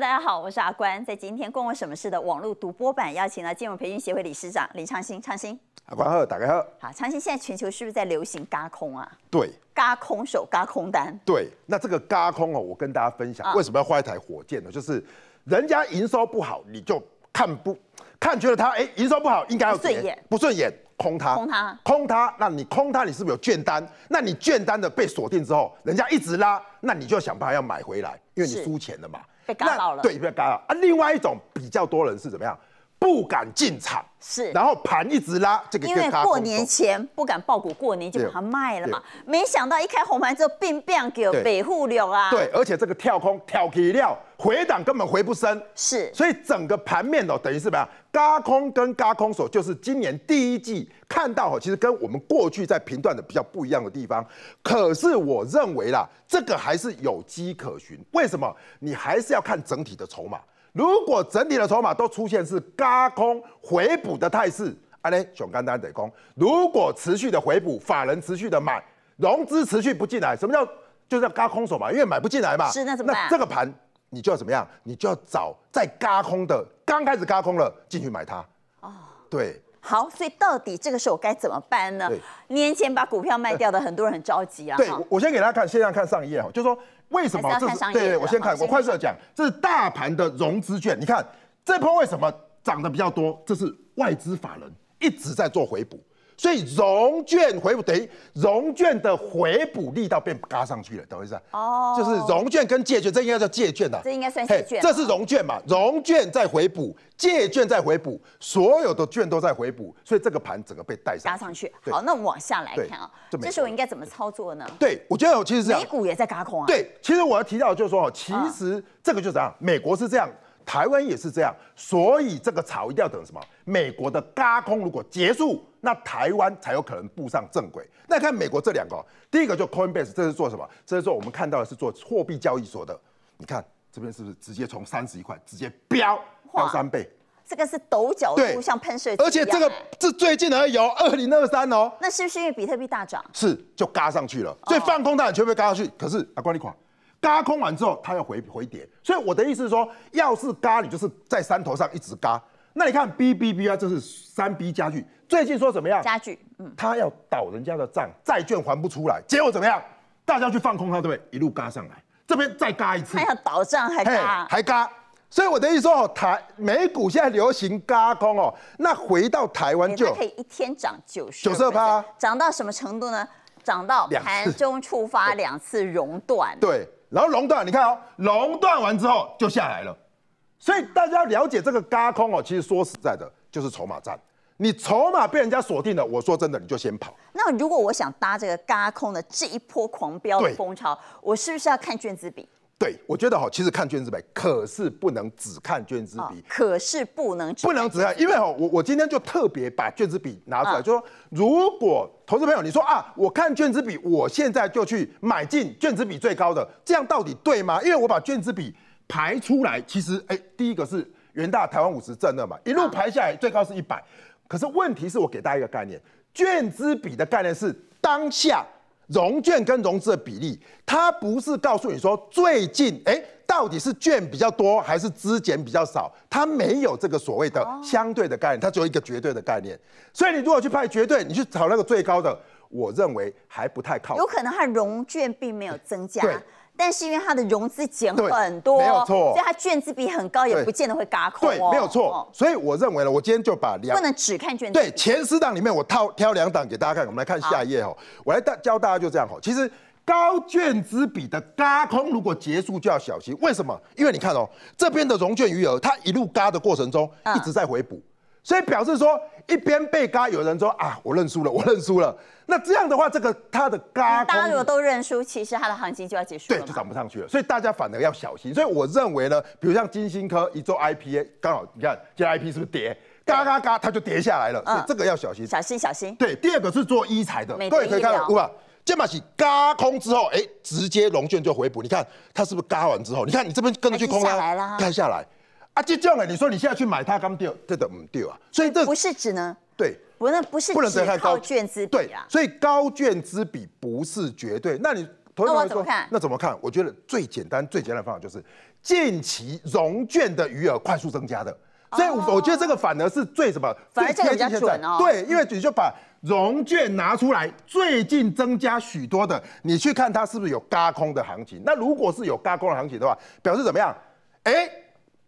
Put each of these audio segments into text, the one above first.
大家好，我是阿关，在今天关我什么事的网络独播版邀请了金融培训协会理事长林昌兴，昌兴。阿关好，大家好。好，昌兴，现在全球是不是在流行嘎空啊？对。嘎空手，嘎空单。对，那这个嘎空哦，我跟大家分享为什么要换一台火箭呢？就是人家营收不好，你就看不看觉得他哎营收不好，应该要不顺眼，空他，空他，空他。那你空他，你是不是有券单？那你券单的被锁定之后，人家一直拉，那你就想办法要买回来。因为你输钱了嘛，被干扰了。对，被干扰啊。另外一种比较多人是怎么样，不敢进场，是，然后盘一直拉，这个因为过年前不敢爆股，过年就把它卖了嘛。没想到一开红盘之后，变变给北护流啊。对，而且这个跳空跳起料。回档根本回不升，是，所以整个盘面哦，等于是怎么样？轧空跟轧空手就是今年第一季看到哦，其实跟我们过去在评断的比较不一样的地方。可是我认为啦，这个还是有机可循。为什么？你还是要看整体的筹码。如果整体的筹码都出现是轧空回补的态势，安咧，熊干当然得空。如果持续的回补，法人持续的买，融资持续不进来，什么叫？就是轧空手嘛，因为买不进来嘛。是，那怎么办？这个盘。你就要怎么样？你就要找在嘎空的，刚开始嘎空了进去买它。哦，对，好，所以到底这个时候该怎么办呢？年前把股票卖掉的很多人很着急啊。对，我先给大家看，现在看上一页哈，就说为什么？对对，我先看，我快速的讲，这是大盘的融资券。你看这波为什么涨得比较多？这是外资法人一直在做回补。所以融券回补等于融券的回补力道变嘎上去了，懂意思？哦，就是融券跟借券，这应该叫借券的，这应该是借券，这是融券嘛？融券在回补，借券在回补，所有的券都在回补，所以这个盘整个被带上，嘎上去。好，那我们往下来看啊，这时候应该怎么操作呢？对，我觉得其实是美股也在嘎空啊。对，其实我要提到就是说哦，其实这个就这样，美国是这样。台湾也是这样，所以这个潮一定要等什么？美国的嘎空如果结束，那台湾才有可能步上正轨。那看美国这两个，第一个就 Coinbase，这是做什么？这是做我们看到的是做货币交易所的。你看这边是不是直接从三十一块直接飙飙三倍？这个是抖角度，像喷射机。而且这个是最近而有二零二三哦。那是不是因为比特币大涨？是，就嘎上去了。所以放空的全部被嘎上去，可是啊，管理款。嘎空完之后，它要回回点，所以我的意思是说，要是嘎你，就是在山头上一直嘎。那你看 B B B 啊，这是三 B 家具，最近说怎么样？家具，嗯，它要倒人家的账，债券还不出来，结果怎么样？大家去放空它，对不对？一路嘎上来，这边再嘎一次，他要倒账还嘎？还嘎。所以我的意思说，台美股现在流行嘎空哦，那回到台湾就可以一天涨九十，九十八，涨到什么程度呢？涨到盘中触发两次熔断。对。然后熔断，你看哦，熔断完之后就下来了，所以大家要了解这个嘎空哦，其实说实在的，就是筹码战，你筹码被人家锁定了，我说真的，你就先跑。那如果我想搭这个嘎空的这一波狂飙的风潮，我是不是要看卷子笔？对，我觉得哈，其实看卷子比，可是不能只看卷子比，可是不能只不能只看，因为哈，我我今天就特别把卷子比拿出来，就说，如果投资朋友你说啊，我看卷子比，我现在就去买进卷子比最高的，这样到底对吗？因为我把卷子比排出来，其实哎，第一个是元大台湾五十正二嘛，一路排下来最高是一百，可是问题是我给大家一个概念，卷子比的概念是当下。融券跟融资的比例，它不是告诉你说最近哎，到底是券比较多还是资减比较少，它没有这个所谓的相对的概念，它只有一个绝对的概念。所以你如果去派绝对，你去找那个最高的，我认为还不太靠。有可能它融券并没有增加。但是因为它的融资减很多，没有错，所以它卷资比很高，也不见得会嘎空。对，没有错。所以我认为呢，我今天就把两不能只看卷资对前四档里面，我套挑两档给大家看。我们来看下一页哈，我来大教大家就这样哈。其实高卷资比的嘎空，如果结束就要小心。为什么？因为你看哦，这边的融券余额它一路嘎的过程中，一直在回补。所以表示说，一边被嘎，有人说啊，我认输了，我认输了。那这样的话，这个它的嘎大家如果都认输，其实它的行情就要结束，对，就涨不上去了。所以大家反而要小心。所以我认为呢，比如像金星科一做 I P A，刚好你看接 I P 是不是跌，嘎嘎嘎，它就跌下来了。嗯，这个要小心，小心小心。对，第二个是做医材的，各位可以看到，对吧？这马起嘎空之后，哎，直接龙卷就回补。你看它是不是嘎完之后，你看你这边跟着去空，它下来了，它下来。他就这样了。你说你现在去买它，刚掉，这都唔掉啊？所以这不是指呢？对，不，能不是不能得太高券资比啊。所以高券资比不是绝对。那你朋怎么看？那怎么看？我觉得最简单、最简单的方法就是近期融券的余额快速增加的。所以我觉得这个反而是最什么？反而这个比较准哦。对，因为你就把融券拿出来，最近增加许多的，你去看它是不是有嘎空的行情？那如果是有嘎空的行情的话，表示怎么样？哎。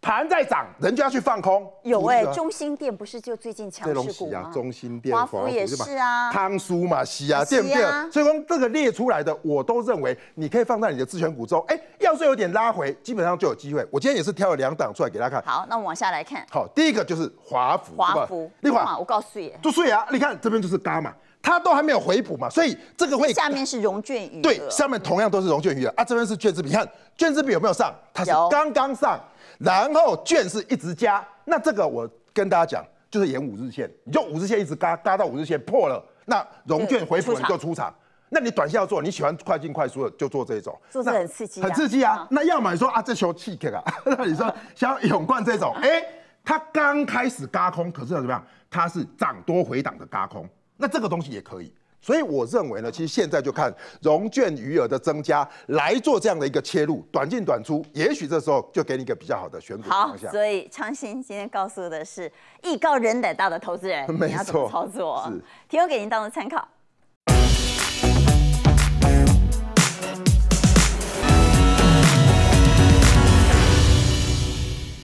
盘在涨，人就要去放空。有哎，中心店不是就最近强势股吗？中心店、华孚也是啊，汤苏嘛，西啊，店不所以说这个列出来的，我都认为你可以放在你的自选股中。哎，要是有点拉回，基本上就有机会。我今天也是挑了两档出来给大家看。好，那我们往下来看。好，第一个就是华孚。华孚，你华，我告诉你，就税啊！你看这边就是伽嘛。它都还没有回补嘛，所以这个会下面是融券鱼，对，下面同样都是融券鱼啊。啊，这边是资比，你看券资比有没有上，它是刚刚上，然后券是一直加。那这个我跟大家讲，就是沿五日线，你就五日线一直嘎嘎到五日线破了，那融券回补就出场。那你短线要做，你喜欢快进快出的就做这种，做是很刺激，很刺激啊。那要么你说啊，这球气缺啊，那你说像永冠这种，哎，它刚开始嘎空，可是怎么样？它是涨多回档的嘎空。那这个东西也可以，所以我认为呢，其实现在就看融券余额的增加来做这样的一个切入，短进短出，也许这时候就给你一个比较好的选股方向。所以昌鑫今天告诉的是艺高人胆大的投资人，没错，操作？是，提供给您当做参考。